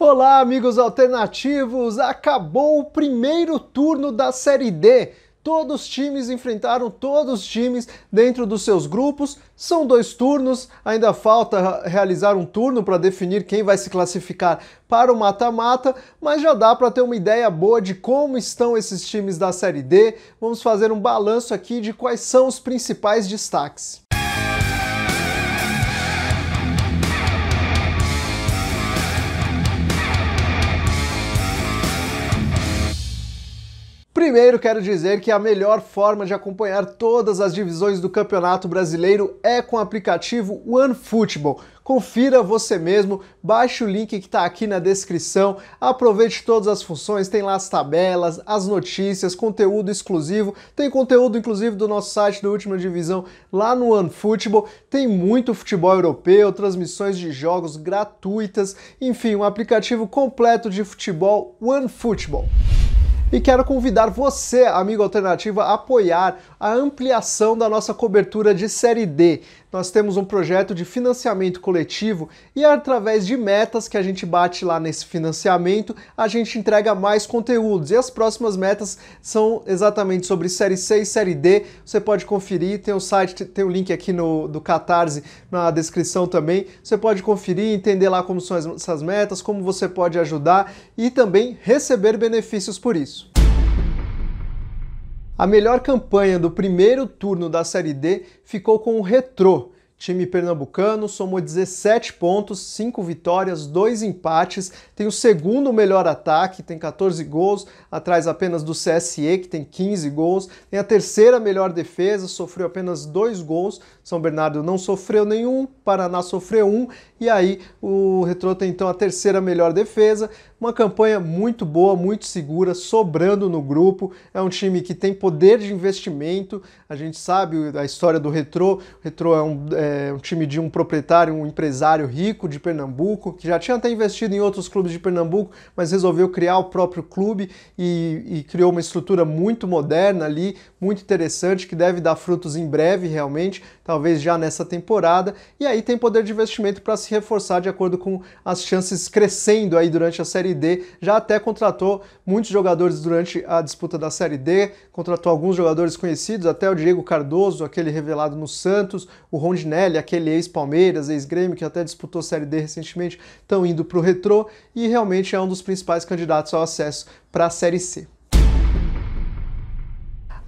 Olá, amigos alternativos! Acabou o primeiro turno da Série D. Todos os times enfrentaram todos os times dentro dos seus grupos. São dois turnos, ainda falta realizar um turno para definir quem vai se classificar para o mata-mata, mas já dá para ter uma ideia boa de como estão esses times da Série D. Vamos fazer um balanço aqui de quais são os principais destaques. Primeiro, quero dizer que a melhor forma de acompanhar todas as divisões do Campeonato Brasileiro é com o aplicativo OneFootball. Confira você mesmo, baixe o link que está aqui na descrição, aproveite todas as funções, tem lá as tabelas, as notícias, conteúdo exclusivo, tem conteúdo inclusive do nosso site da Última Divisão lá no OneFootball, tem muito futebol europeu, transmissões de jogos gratuitas, enfim, um aplicativo completo de futebol OneFootball. E quero convidar você, amigo alternativa, a apoiar a ampliação da nossa cobertura de série D nós temos um projeto de financiamento coletivo e é através de metas que a gente bate lá nesse financiamento, a gente entrega mais conteúdos. E as próximas metas são exatamente sobre série C e série D. Você pode conferir, tem o site, tem o link aqui no do Catarse na descrição também. Você pode conferir, entender lá como são essas metas, como você pode ajudar e também receber benefícios por isso. A melhor campanha do primeiro turno da Série D ficou com o Retrô, time pernambucano, somou 17 pontos, 5 vitórias, 2 empates, tem o segundo melhor ataque, tem 14 gols, atrás apenas do CSE, que tem 15 gols, tem a terceira melhor defesa, sofreu apenas 2 gols, São Bernardo não sofreu nenhum, Paraná sofreu um, e aí o Retrô tem então a terceira melhor defesa, uma campanha muito boa, muito segura, sobrando no grupo. É um time que tem poder de investimento. A gente sabe a história do Retrô. O Retrô é um é um time de um proprietário, um empresário rico de Pernambuco, que já tinha até investido em outros clubes de Pernambuco, mas resolveu criar o próprio clube e, e criou uma estrutura muito moderna ali, muito interessante, que deve dar frutos em breve, realmente, talvez já nessa temporada. E aí tem poder de investimento para se reforçar de acordo com as chances crescendo aí durante a Série D. Já até contratou muitos jogadores durante a disputa da Série D, contratou alguns jogadores conhecidos, até o Diego Cardoso, aquele revelado no Santos, o Rondinelli Martinelli, aquele ex-Palmeiras, ex-Grêmio, que até disputou Série D recentemente, estão indo para o retrô e realmente é um dos principais candidatos ao acesso para a Série C.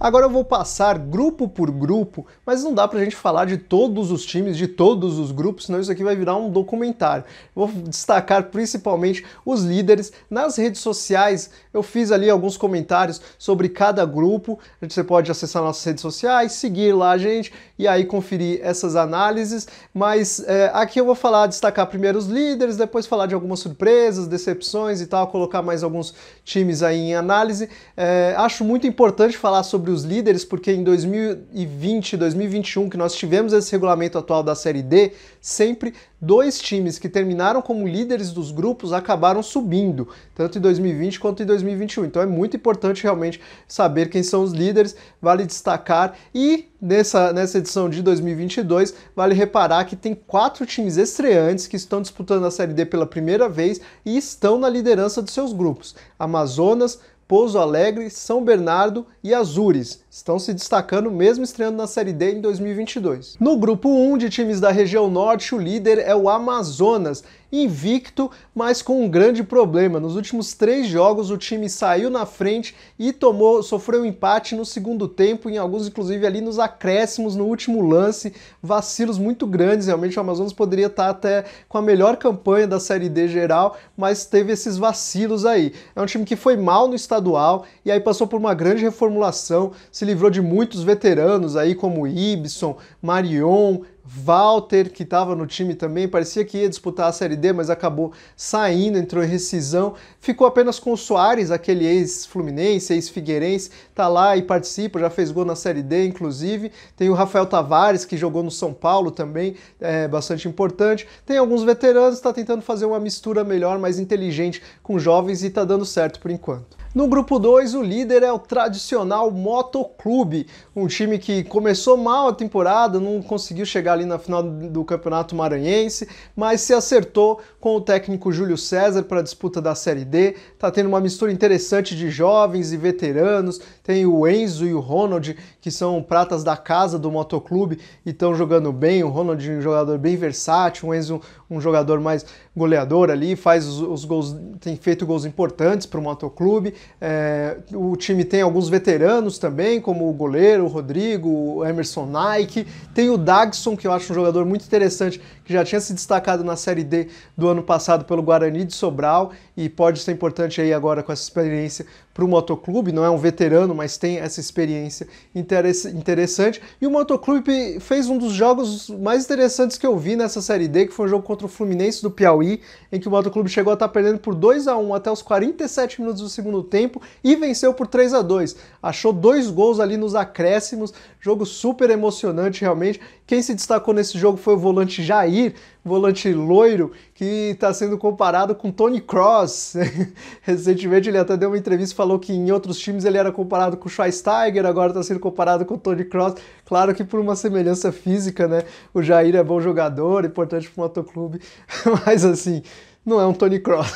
Agora eu vou passar grupo por grupo, mas não dá pra gente falar de todos os times, de todos os grupos, senão isso aqui vai virar um documentário. Vou destacar principalmente os líderes. Nas redes sociais eu fiz ali alguns comentários sobre cada grupo, você pode acessar nossas redes sociais, seguir lá a gente e aí conferir essas análises, mas é, aqui eu vou falar, destacar primeiro os líderes, depois falar de algumas surpresas, decepções e tal, colocar mais alguns times aí em análise. É, acho muito importante falar sobre os líderes, porque em 2020 2021, que nós tivemos esse regulamento atual da Série D, sempre dois times que terminaram como líderes dos grupos acabaram subindo, tanto em 2020 quanto em 2021. Então é muito importante realmente saber quem são os líderes, vale destacar. E nessa, nessa edição de 2022, vale reparar que tem quatro times estreantes que estão disputando a Série D pela primeira vez e estão na liderança dos seus grupos: Amazonas, Pouso Alegre, São Bernardo e Azures estão se destacando mesmo estreando na Série D em 2022. No grupo 1 de times da região norte, o líder é o Amazonas, invicto, mas com um grande problema. Nos últimos três jogos, o time saiu na frente e tomou, sofreu um empate no segundo tempo, em alguns, inclusive, ali nos acréscimos no último lance, vacilos muito grandes. Realmente o Amazonas poderia estar até com a melhor campanha da Série D geral, mas teve esses vacilos aí. É um time que foi mal no estadual e aí passou por uma grande reformulação se livrou de muitos veteranos aí como Ibson, Marion, Walter, que estava no time também, parecia que ia disputar a Série D, mas acabou saindo, entrou em rescisão. Ficou apenas com o Soares, aquele ex-fluminense, ex-figueirense, tá lá e participa, já fez gol na Série D, inclusive. Tem o Rafael Tavares, que jogou no São Paulo também, é bastante importante. Tem alguns veteranos, está tentando fazer uma mistura melhor, mais inteligente com jovens e está dando certo por enquanto. No grupo 2, o líder é o tradicional Motoclube, um time que começou mal a temporada, não conseguiu chegar ali na final do Campeonato Maranhense, mas se acertou com o técnico Júlio César para a disputa da Série D. Tá tendo uma mistura interessante de jovens e veteranos, tem o Enzo e o Ronald, que são pratas da casa do Motoclube e estão jogando bem. O Ronald é um jogador bem versátil, o Enzo um jogador mais goleador ali, faz os, os gols, tem feito gols importantes para o Motoclube. É, o time tem alguns veteranos também, como o goleiro, o Rodrigo, o Emerson Nike. Tem o Dagson, que eu acho um jogador muito interessante, que já tinha se destacado na Série D do ano passado pelo Guarani de Sobral e pode ser importante aí agora com essa experiência para o motoclube, não é um veterano, mas tem essa experiência interessante. E o motoclube fez um dos jogos mais interessantes que eu vi nessa Série D, que foi um jogo contra o Fluminense do Piauí, em que o motoclube chegou a estar tá perdendo por 2 a 1 até os 47 minutos do segundo tempo e venceu por 3 a 2 Achou dois gols ali nos acréscimos, jogo super emocionante realmente, quem se destacou nesse jogo foi o volante Jair, volante loiro, que está sendo comparado com Tony Cross. Recentemente ele até deu uma entrevista e falou que em outros times ele era comparado com o Schweinsteiger, agora está sendo comparado com o Tony Cross. Claro que por uma semelhança física, né? O Jair é bom jogador, importante para o motoclube, mas assim, não é um Tony Cross.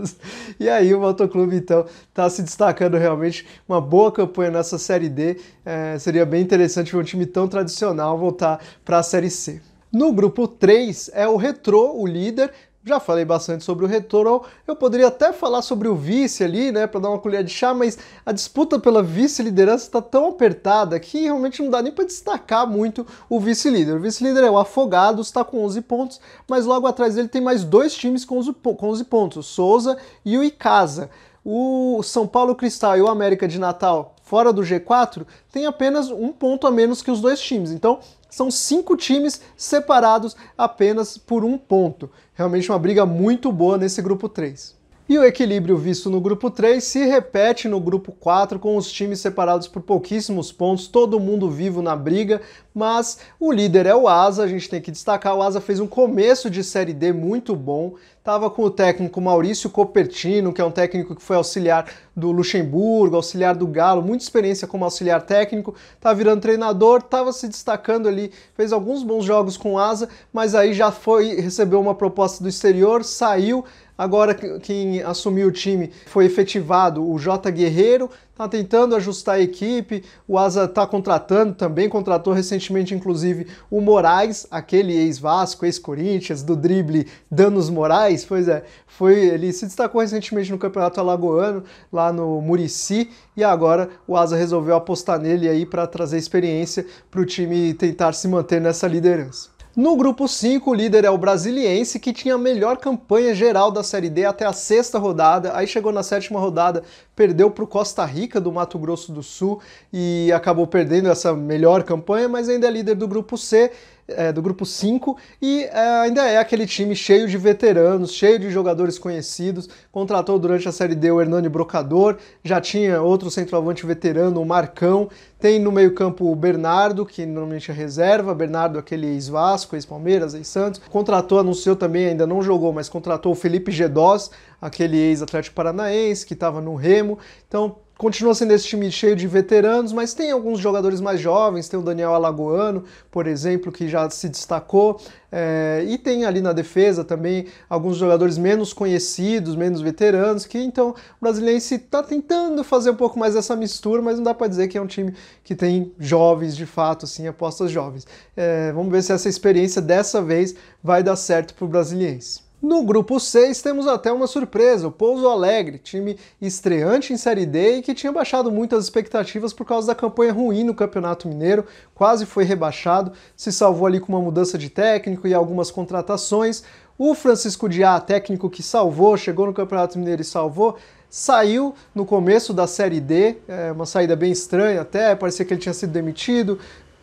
e aí o motoclube então está se destacando realmente uma boa campanha nessa série D. É, seria bem interessante ver um time tão tradicional voltar para a série C. No grupo 3 é o Retro, o líder, já falei bastante sobre o retorno, eu poderia até falar sobre o vice ali, né, para dar uma colher de chá, mas a disputa pela vice-liderança está tão apertada que realmente não dá nem para destacar muito o vice-líder. O vice-líder é o Afogados, está com 11 pontos, mas logo atrás dele tem mais dois times com 11, com 11 pontos, o Souza e o Icasa. O São Paulo Cristal e o América de Natal fora do G4 tem apenas um ponto a menos que os dois times. Então são cinco times separados apenas por um ponto. Realmente uma briga muito boa nesse grupo 3. E o equilíbrio visto no grupo 3 se repete no grupo 4, com os times separados por pouquíssimos pontos, todo mundo vivo na briga, mas o líder é o Asa, a gente tem que destacar, o Asa fez um começo de Série D muito bom, estava com o técnico Maurício Copertino, que é um técnico que foi auxiliar do Luxemburgo, auxiliar do Galo, muita experiência como auxiliar técnico, tá virando treinador, estava se destacando ali, fez alguns bons jogos com Asa, mas aí já foi recebeu uma proposta do exterior, saiu, Agora quem assumiu o time foi efetivado o Jota Guerreiro, está tentando ajustar a equipe, o Asa está contratando também, contratou recentemente inclusive o Moraes, aquele ex-Vasco, ex-Corinthians, do drible Danos Moraes, pois é, foi, ele se destacou recentemente no Campeonato Alagoano, lá no Murici, e agora o Asa resolveu apostar nele aí para trazer experiência para o time tentar se manter nessa liderança. No grupo 5, o líder é o brasiliense, que tinha a melhor campanha geral da Série D até a sexta rodada, aí chegou na sétima rodada, perdeu para o Costa Rica do Mato Grosso do Sul e acabou perdendo essa melhor campanha, mas ainda é líder do grupo C é, do grupo 5 e é, ainda é aquele time cheio de veteranos, cheio de jogadores conhecidos. Contratou durante a Série D o Hernani Brocador, já tinha outro centroavante veterano, o Marcão. Tem no meio-campo o Bernardo, que normalmente é reserva. Bernardo, aquele ex-Vasco, ex-Palmeiras, ex-Santos. Contratou, anunciou também, ainda não jogou, mas contratou o Felipe Gedós, aquele ex-Atlético Paranaense que estava no Remo. Então Continua sendo esse time cheio de veteranos, mas tem alguns jogadores mais jovens, tem o Daniel Alagoano, por exemplo, que já se destacou, é, e tem ali na defesa também alguns jogadores menos conhecidos, menos veteranos, que então o Brasiliense está tentando fazer um pouco mais essa mistura, mas não dá para dizer que é um time que tem jovens de fato, assim, apostas jovens. É, vamos ver se essa experiência dessa vez vai dar certo para o Brasiliense. No grupo 6 temos até uma surpresa, o Pouso Alegre, time estreante em Série D e que tinha baixado muitas expectativas por causa da campanha ruim no Campeonato Mineiro, quase foi rebaixado, se salvou ali com uma mudança de técnico e algumas contratações. O Francisco Diá, técnico que salvou, chegou no Campeonato Mineiro e salvou, saiu no começo da Série D, é uma saída bem estranha até, parecia que ele tinha sido demitido,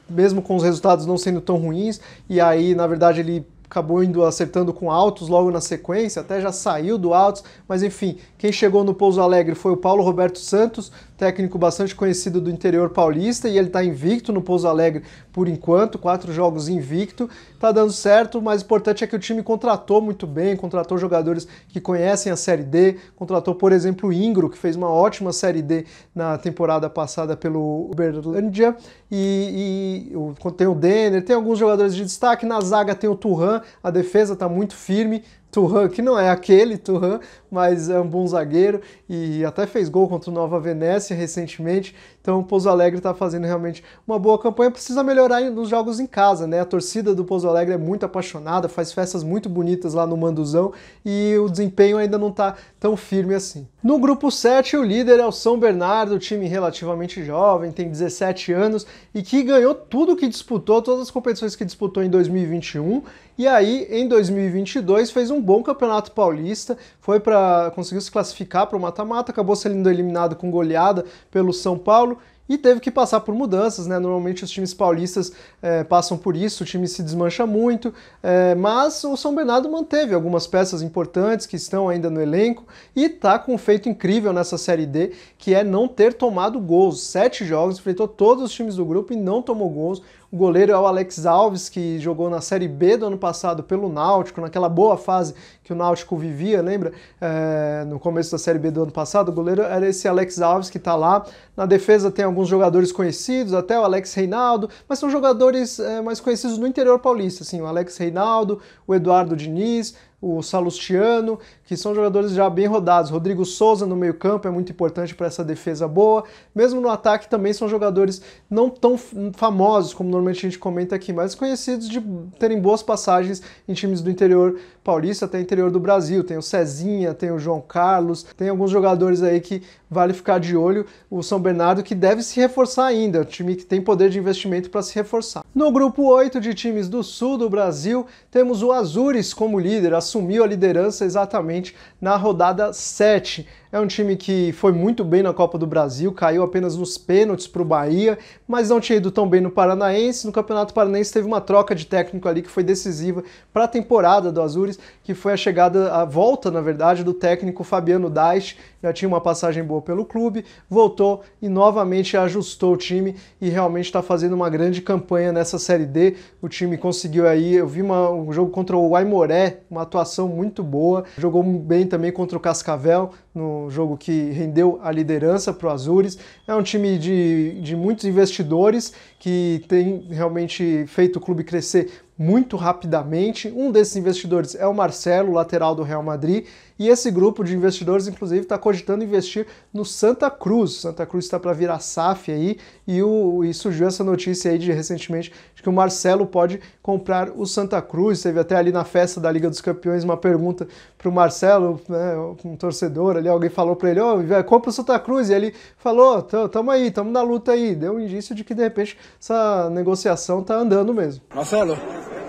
mesmo com os resultados não sendo tão ruins, e aí, na verdade, ele acabou indo acertando com altos logo na sequência, até já saiu do altos, mas enfim, quem chegou no Pouso Alegre foi o Paulo Roberto Santos, técnico bastante conhecido do interior paulista e ele está invicto no Pouso Alegre por enquanto, quatro jogos invicto, está dando certo, mas o importante é que o time contratou muito bem, contratou jogadores que conhecem a Série D, contratou, por exemplo, o Ingro, que fez uma ótima Série D na temporada passada pelo Uberlândia, e, e tem o Denner, tem alguns jogadores de destaque, na zaga tem o Turhan, a defesa está muito firme, Turhan, que não é aquele Turhan, mas é um bom zagueiro e até fez gol contra o Nova Venécia recentemente. Então o Pouso Alegre está fazendo realmente uma boa campanha. Precisa melhorar nos jogos em casa, né? A torcida do Pouso Alegre é muito apaixonada, faz festas muito bonitas lá no Manduzão e o desempenho ainda não está tão firme assim. No grupo 7, o líder é o São Bernardo, time relativamente jovem, tem 17 anos e que ganhou tudo que disputou, todas as competições que disputou em 2021 e aí, em 2022, fez um bom campeonato paulista, foi para conseguiu se classificar para o mata-mata, acabou sendo eliminado com goleada pelo São Paulo e teve que passar por mudanças, né? Normalmente os times paulistas é, passam por isso, o time se desmancha muito, é, mas o São Bernardo manteve algumas peças importantes que estão ainda no elenco e está com um feito incrível nessa Série D, que é não ter tomado gols. Sete jogos, enfrentou todos os times do grupo e não tomou gols. O goleiro é o Alex Alves, que jogou na Série B do ano passado pelo Náutico, naquela boa fase que o Náutico vivia, lembra? É, no começo da Série B do ano passado, o goleiro era esse Alex Alves que está lá. Na defesa tem alguns jogadores conhecidos, até o Alex Reinaldo, mas são jogadores é, mais conhecidos no interior paulista, assim, o Alex Reinaldo, o Eduardo Diniz, o Salustiano, que são jogadores já bem rodados. Rodrigo Souza no meio-campo é muito importante para essa defesa boa. Mesmo no ataque também são jogadores não tão famosos como normalmente a gente comenta aqui, mas conhecidos de terem boas passagens em times do interior paulista até interior do Brasil. Tem o Cezinha, tem o João Carlos, tem alguns jogadores aí que vale ficar de olho. O São Bernardo que deve se reforçar ainda, é um time que tem poder de investimento para se reforçar. No grupo 8 de times do sul do Brasil, temos o Azures como líder, assumiu a liderança exatamente na rodada 7. É um time que foi muito bem na Copa do Brasil, caiu apenas nos pênaltis para o Bahia, mas não tinha ido tão bem no Paranaense. No Campeonato Paranaense teve uma troca de técnico ali que foi decisiva para a temporada do Azures, que foi a chegada, a volta, na verdade, do técnico Fabiano Dais. Já tinha uma passagem boa pelo clube, voltou e novamente ajustou o time e realmente está fazendo uma grande campanha nessa Série D. O time conseguiu aí, eu vi uma, um jogo contra o Aimoré, uma atuação muito boa. Jogou bem também contra o Cascavel no um jogo que rendeu a liderança para o Azures. É um time de, de muitos investidores que tem realmente feito o clube crescer muito rapidamente. Um desses investidores é o Marcelo, lateral do Real Madrid, e esse grupo de investidores, inclusive, está cogitando investir no Santa Cruz. Santa Cruz está para virar SAF aí, e, o, e surgiu essa notícia aí de recentemente de que o Marcelo pode comprar o Santa Cruz. Teve até ali na festa da Liga dos Campeões uma pergunta para o Marcelo, né, um torcedor ali, alguém falou para ele: Ô, oh, compra o Santa Cruz. E ele falou: tamo aí, tamo na luta aí. Deu um indício de que de repente essa negociação tá andando mesmo. Marcelo,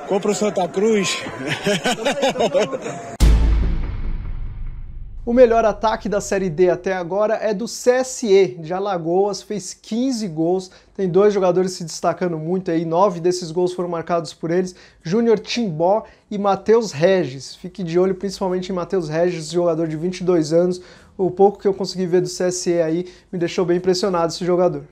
Compra o Santa Cruz. O melhor ataque da Série D até agora é do CSE de Alagoas, fez 15 gols, tem dois jogadores se destacando muito aí, nove desses gols foram marcados por eles, Júnior Timbó e Matheus Regis. Fique de olho principalmente em Matheus Regis, jogador de 22 anos, o pouco que eu consegui ver do CSE aí me deixou bem impressionado esse jogador.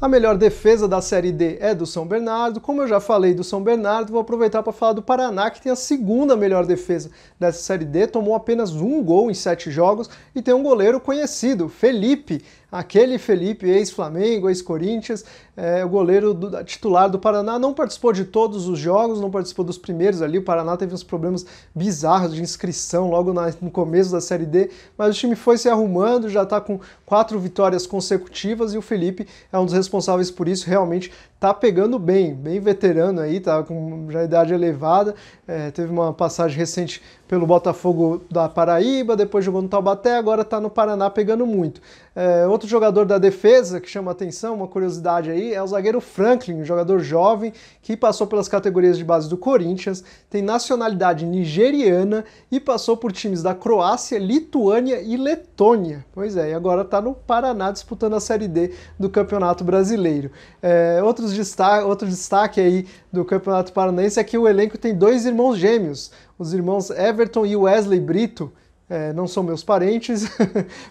A melhor defesa da Série D é do São Bernardo. Como eu já falei do São Bernardo, vou aproveitar para falar do Paraná, que tem a segunda melhor defesa dessa Série D. Tomou apenas um gol em sete jogos e tem um goleiro conhecido, Felipe, Aquele Felipe, ex-Flamengo, ex-Corinthians, é, o goleiro do, titular do Paraná, não participou de todos os jogos, não participou dos primeiros ali. O Paraná teve uns problemas bizarros de inscrição logo na, no começo da Série D, mas o time foi se arrumando, já está com quatro vitórias consecutivas e o Felipe é um dos responsáveis por isso. Realmente está pegando bem, bem veterano aí, tá com já idade elevada. É, teve uma passagem recente pelo Botafogo da Paraíba, depois jogou no Taubaté, agora está no Paraná pegando muito. É, outro Outro jogador da defesa que chama atenção, uma curiosidade aí, é o zagueiro Franklin, um jogador jovem que passou pelas categorias de base do Corinthians, tem nacionalidade nigeriana e passou por times da Croácia, Lituânia e Letônia. Pois é, e agora está no Paraná disputando a Série D do Campeonato Brasileiro. É, outros destaque, outro destaque aí do Campeonato Paranaense é que o elenco tem dois irmãos gêmeos, os irmãos Everton e Wesley Brito é, não são meus parentes,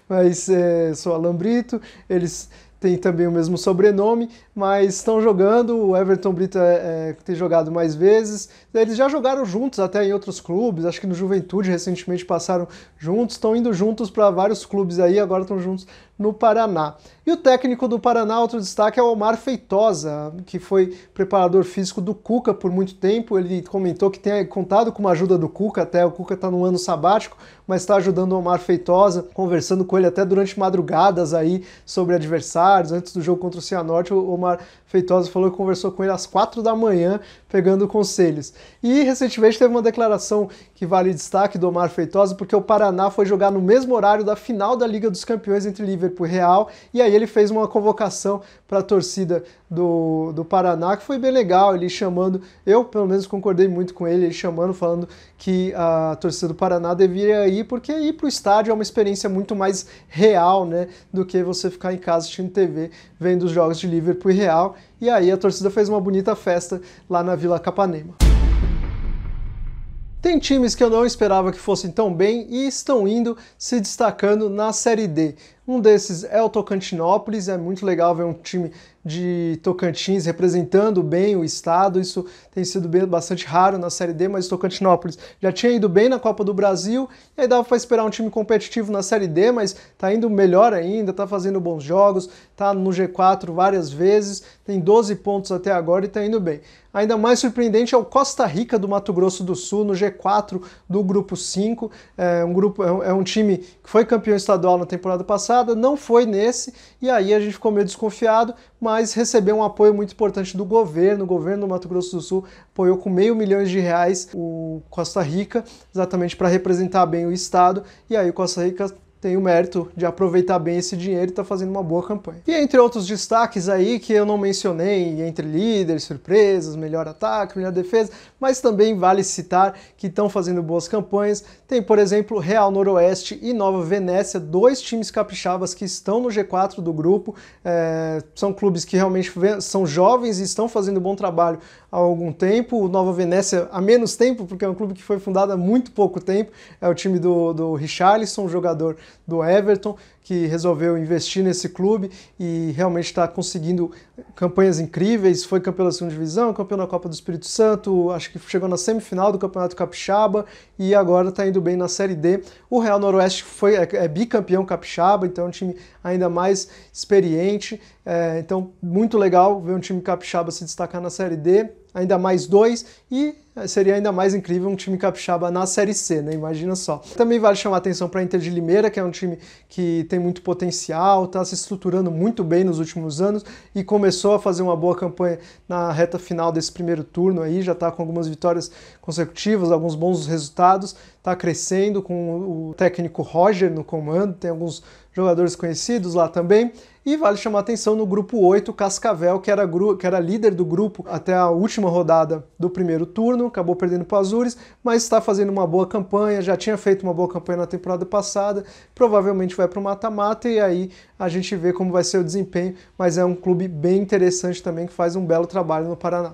mas é, sou Alambrito, eles têm também o mesmo sobrenome, mas estão jogando, o Everton Brito é, é, tem jogado mais vezes, eles já jogaram juntos até em outros clubes, acho que no Juventude recentemente passaram juntos, estão indo juntos para vários clubes aí, agora estão juntos no Paraná. E o técnico do Paraná, outro destaque, é o Omar Feitosa, que foi preparador físico do Cuca por muito tempo. Ele comentou que tem contado com a ajuda do Cuca, até o Cuca está no ano sabático, mas está ajudando o Omar Feitosa, conversando com ele até durante madrugadas aí sobre adversários. Antes do jogo contra o Cianorte, o Omar Feitosa falou que conversou com ele às quatro da manhã, pegando conselhos. E recentemente teve uma declaração que vale destaque do Omar Feitosa, porque o Paraná foi jogar no mesmo horário da final da Liga dos Campeões entre Liverpool tempo real. E aí ele fez uma convocação para a torcida do, do Paraná, que foi bem legal, ele chamando, eu pelo menos concordei muito com ele, ele chamando, falando que a torcida do Paraná deveria ir, porque ir para o estádio é uma experiência muito mais real, né, do que você ficar em casa assistindo TV, vendo os jogos de Liverpool e Real. E aí a torcida fez uma bonita festa lá na Vila Capanema. Tem times que eu não esperava que fossem tão bem e estão indo se destacando na Série D. Um desses é o Tocantinópolis, é muito legal ver um time de Tocantins representando bem o estado. Isso tem sido bem, bastante raro na Série D, mas o Tocantinópolis já tinha ido bem na Copa do Brasil e aí dava para esperar um time competitivo na Série D, mas tá indo melhor ainda, tá fazendo bons jogos, tá no G4 várias vezes, tem 12 pontos até agora e tá indo bem. Ainda mais surpreendente é o Costa Rica do Mato Grosso do Sul, no G4 do grupo 5. É um, grupo, é um, é um time que foi campeão estadual na temporada passada passada, não foi nesse, e aí a gente ficou meio desconfiado, mas recebeu um apoio muito importante do governo. O governo do Mato Grosso do Sul apoiou com meio milhão de reais o Costa Rica, exatamente para representar bem o estado, e aí o Costa Rica tem o mérito de aproveitar bem esse dinheiro e está fazendo uma boa campanha. E entre outros destaques aí que eu não mencionei, entre líderes, surpresas, melhor ataque, melhor defesa, mas também vale citar que estão fazendo boas campanhas. Tem, por exemplo, Real Noroeste e Nova Venécia, dois times capixabas que estão no G4 do grupo. É, são clubes que realmente são jovens e estão fazendo bom trabalho há algum tempo. O Nova Venécia há menos tempo, porque é um clube que foi fundado há muito pouco tempo. É o time do, do Richarlison, jogador do Everton, que resolveu investir nesse clube e realmente está conseguindo campanhas incríveis. Foi campeão da segunda divisão, campeão da Copa do Espírito Santo, acho que chegou na semifinal do Campeonato Capixaba e agora está indo bem na Série D. O Real Noroeste foi, é, é bicampeão capixaba, então é um time ainda mais experiente. É, então, muito legal ver um time capixaba se destacar na Série D ainda mais dois e seria ainda mais incrível um time capixaba na Série C, né? Imagina só. Também vale chamar atenção para a Inter de Limeira, que é um time que tem muito potencial, está se estruturando muito bem nos últimos anos e começou a fazer uma boa campanha na reta final desse primeiro turno aí, já está com algumas vitórias consecutivas, alguns bons resultados, está crescendo com o técnico Roger no comando, tem alguns jogadores conhecidos lá também. E vale chamar atenção no grupo 8, Cascavel, que era, que era líder do grupo até a última rodada do primeiro turno, acabou perdendo para o Azures, mas está fazendo uma boa campanha, já tinha feito uma boa campanha na temporada passada, provavelmente vai para o mata-mata e aí a gente vê como vai ser o desempenho, mas é um clube bem interessante também que faz um belo trabalho no Paraná.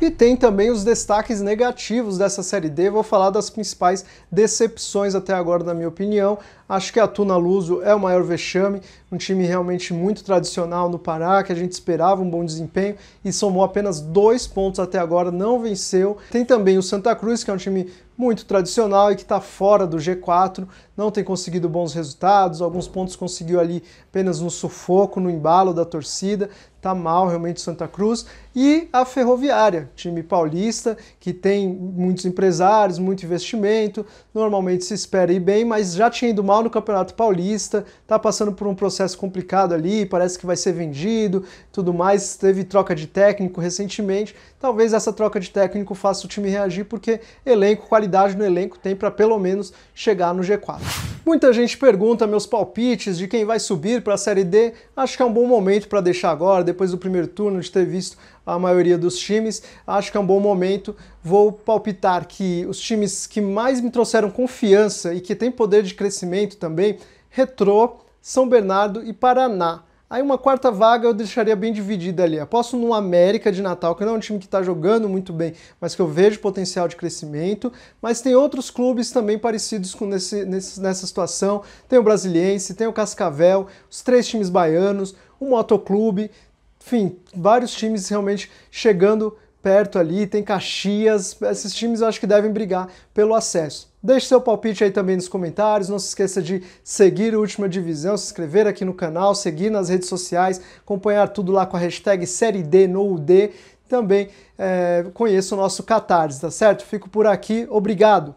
E tem também os destaques negativos dessa série D, vou falar das principais decepções até agora, na minha opinião. Acho que a Tuna Luso é o maior vexame, um time realmente muito tradicional no Pará, que a gente esperava um bom desempenho e somou apenas dois pontos até agora, não venceu. Tem também o Santa Cruz, que é um time muito tradicional e que está fora do G4, não tem conseguido bons resultados, alguns pontos conseguiu ali apenas no sufoco, no embalo da torcida tá mal realmente Santa Cruz, e a Ferroviária, time paulista, que tem muitos empresários, muito investimento, normalmente se espera ir bem, mas já tinha ido mal no Campeonato Paulista, está passando por um processo complicado ali, parece que vai ser vendido, tudo mais, teve troca de técnico recentemente, talvez essa troca de técnico faça o time reagir, porque elenco, qualidade no elenco tem para pelo menos chegar no G4. Muita gente pergunta meus palpites de quem vai subir para a Série D. Acho que é um bom momento para deixar agora, depois do primeiro turno, de ter visto a maioria dos times. Acho que é um bom momento. Vou palpitar que os times que mais me trouxeram confiança e que têm poder de crescimento também, Retrô, São Bernardo e Paraná. Aí uma quarta vaga eu deixaria bem dividida ali. Aposto no América de Natal, que não é um time que está jogando muito bem, mas que eu vejo potencial de crescimento. Mas tem outros clubes também parecidos com nesse, nesse, nessa situação. Tem o Brasiliense, tem o Cascavel, os três times baianos, o Motoclube. Enfim, vários times realmente chegando perto ali. Tem Caxias. Esses times eu acho que devem brigar pelo acesso. Deixe seu palpite aí também nos comentários. Não se esqueça de seguir o Última Divisão, se inscrever aqui no canal, seguir nas redes sociais, acompanhar tudo lá com a hashtag Série D no UD. Também é, conheça o nosso Catarse, tá certo? Fico por aqui. Obrigado!